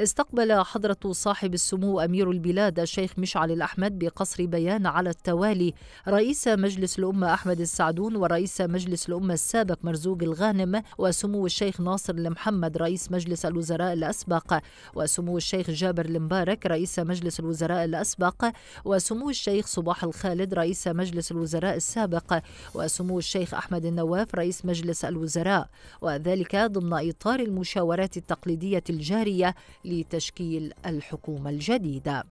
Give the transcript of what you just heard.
استقبل حضرة صاحب السمو أمير البلاد الشيخ مشعل الأحمد بقصر بيان على التوالي رئيس مجلس الأمة أحمد السعدون ورئيس مجلس الأمة السابق مرزوق الغانم وسمو الشيخ ناصر المحمد رئيس مجلس الوزراء الأسبق وسمو الشيخ جابر المبارك رئيس مجلس الوزراء الأسبق وسمو الشيخ صباح الخالد رئيس مجلس الوزراء السابق وسمو الشيخ أحمد النواف رئيس مجلس الوزراء وذلك ضمن إطار المشاورات التقليدية الجارية لتشكيل الحكومة الجديدة